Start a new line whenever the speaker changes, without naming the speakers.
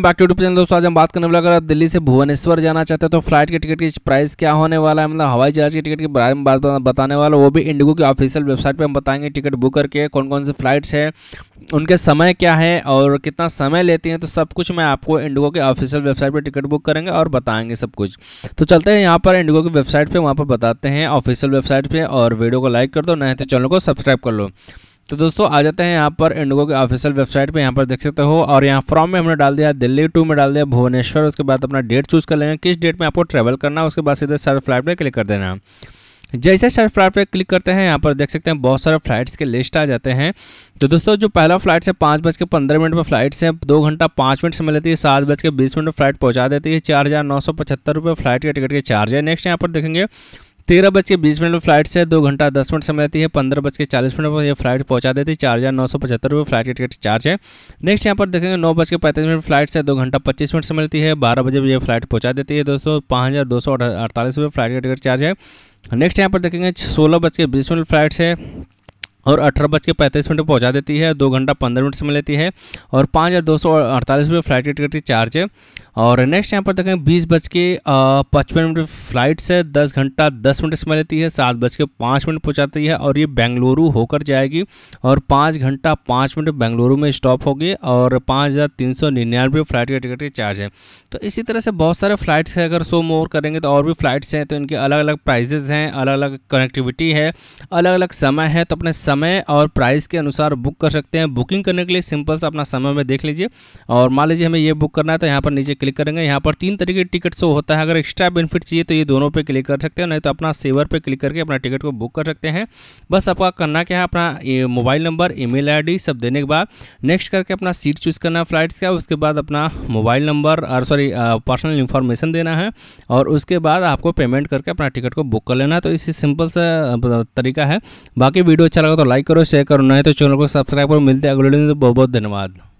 back to channel दोस्तों आज हम बात करने वाले अगर आप दिल्ली से भुवनेश्वर जाना चाहते हैं तो फ्लाइट के टिकट की प्राइस क्या होने वाला है मतलब हवाई जहाज के टिकट के बारे में बात बताने वाला वो भी इंडिगो की ऑफिशियल वेबसाइट पे हम बताएंगे टिकट बुक करके कौन कौन से फ्लाइट्स हैं उनके समय क्या है और कितना समय लेती हैं तो सब कुछ मैं आपको इंडिगो की ऑफिशियल वेबसाइट पर टिकट बुक करेंगे और बताएंगे सब कुछ तो चलते हैं यहाँ पर इंडिगो की वेबसाइट पर वहाँ पर बताते हैं ऑफिशियल वेबसाइट पर और वीडियो को लाइक कर दो नए तो चैनल को सब्सक्राइब कर लो तो दोस्तों आ जाते हैं यहाँ पर इंडिगो के ऑफिशियल वेबसाइट पे यहाँ पर देख सकते हो और यहाँ फ्रॉम में हमने डाल दिया दिल्ली टू में डाल दिया भुवनेश्वर उसके बाद अपना डेट चूज़ कर लेंगे किस डेट में आपको ट्रेवल करना है उसके बाद सीधे सर फ्लाइट पर क्लिक कर देना जैसे सर फ्लाइट पर क्लिक करते हैं यहाँ पर देख सकते हैं बहुत सारे फ्लाइट्स के लिस्ट आ जाते हैं तो दोस्तों जो पहला फ्लाइट है पाँच बज के पंद्रह मिनट पर फ्लाइट्स है दो घंटा पाँच मिनट समय लेती है सात बज के बीस मिनट पर फ्लाइट पहुँचा देती है चार हज़ार नौ सौ पचहत्तर रुपये फ्लाइट के टिकट के चार्ज है नेक्स्ट यहाँ पर देखेंगे तेरह बज के बीस मिनट में फ्लाइट से दो घंटा दस मिनट समय लेती है पंद्रह बज के चालीस मिनट पर यह फ्लाइट पहुंचा देती है चार हज़ार नौ सौ पचहत्तर रुपये फ्लाइट के टिकट चार्ज है नेक्स्ट यहाँ पर देखेंगे नौ बज के पैंतीस मिनट फ्लाइट से दो घंटा पच्चीस मिनट समय लेती है बारह बजे यह फ्लाइट पहुंचा देती है दोस्तों पाँच हज़ार दो सौ अड़तालीस रुपये फ्लाइट का टिकट चार्ज है नेक्स्ट यहाँ पर देखेंगे सोलह बज के बीस मिनट फ्लाइट से और अठारह बज के पैंतीस मिनट पहुँचा देती है दो घंटा पंद्रह मिनट से में लेती है और पाँच हज़ार दो सौ अड़तालीस रुपये फ्लाइट की टिकट की चार्ज है और नेक्स्ट यहाँ पर देखें बीस बज के पचपन मिनट फ्लाइट से दस घंटा दस मिनट समय लेती है सात बज के पाँच मिनट पहुँचाती है और ये बेंगलुरु होकर जाएगी और पाँच घंटा पाँच मिनट बेंगलुरु में स्टॉप होगी और पाँच हज़ार तीन सौ निन्यानवे फ्लाइट की टिकट की चार्ज है तो इसी तरह से बहुत सारे फ्लाइट्स हैं अगर सो मोर करेंगे तो और भी फ्लाइट्स हैं तो इनके अलग अलग प्राइजेज़ हैं अलग अलग कनेक्टिविटी है अलग अलग समय है तो अपने समय और प्राइस के अनुसार बुक कर सकते हैं बुकिंग करने के लिए सिंपल सा अपना समय में देख लीजिए और मान लीजिए हमें ये बुक करना है तो यहाँ पर नीचे क्लिक करेंगे यहाँ पर तीन तरीके टिकट शो होता है अगर एक्स्ट्रा बेनिफिट चाहिए तो ये दोनों पर क्लिक कर सकते हैं नहीं तो अपना सेवर पर क्लिक करके अपना टिकट को बुक कर सकते हैं बस आपका करना क्या है अपना मोबाइल नंबर ई मेल सब देने के बाद नेक्स्ट करके अपना सीट चूज़ करना है फ्लाइट्स का उसके बाद अपना मोबाइल नंबर और सॉरी पर्सनल इन्फॉर्मेशन देना है और उसके बाद आपको पेमेंट करके अपना टिकट को बुक कर लेना है तो इसी सिंपल सा तरीका है बाकी वीडियो अच्छा लगा तो तो लाइक करो शेयर करो नहीं तो चैनल को सब्सक्राइब करो मिलते हैं अगले दिन तो बहुत बहुत धन्यवाद